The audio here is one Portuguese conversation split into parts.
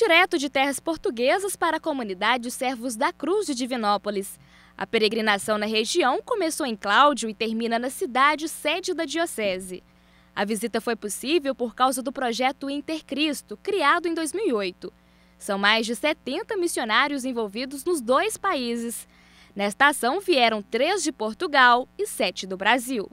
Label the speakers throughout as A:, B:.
A: direto de terras portuguesas para a comunidade Os Servos da Cruz de Divinópolis. A peregrinação na região começou em Cláudio e termina na cidade sede da diocese. A visita foi possível por causa do projeto Intercristo, criado em 2008. São mais de 70 missionários envolvidos nos dois países. Nesta ação vieram três de Portugal e sete do Brasil.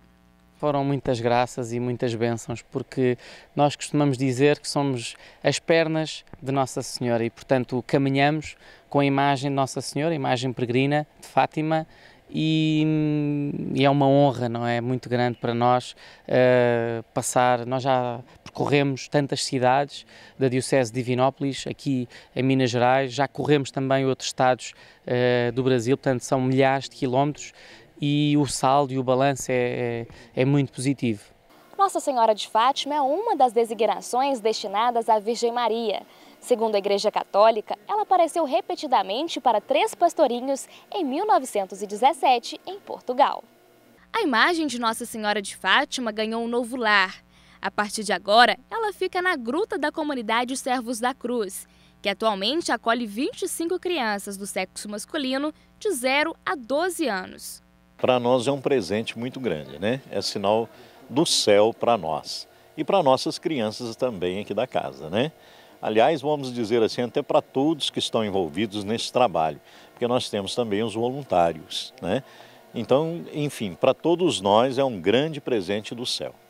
B: Foram muitas graças e muitas bênçãos, porque nós costumamos dizer que somos as pernas de Nossa Senhora e, portanto, caminhamos com a imagem de Nossa Senhora, a imagem peregrina de Fátima, e, e, é uma honra, não é? Muito grande para nós uh, passar. Nós já percorremos tantas cidades da Diocese de Divinópolis, aqui em Minas Gerais, já corremos também outros estados uh, do Brasil, portanto, são milhares de quilómetros e o saldo e o balanço é, é, é muito positivo.
A: Nossa Senhora de Fátima é uma das designações destinadas à Virgem Maria. Segundo a Igreja Católica, ela apareceu repetidamente para três pastorinhos em 1917, em Portugal. A imagem de Nossa Senhora de Fátima ganhou um novo lar. A partir de agora, ela fica na gruta da comunidade Servos da Cruz, que atualmente acolhe 25 crianças do sexo masculino de 0 a 12 anos
C: para nós é um presente muito grande, né? É sinal do céu para nós e para nossas crianças também aqui da casa, né? Aliás, vamos dizer assim, até para todos que estão envolvidos nesse trabalho, porque nós temos também os voluntários, né? Então, enfim, para todos nós é um grande presente do céu.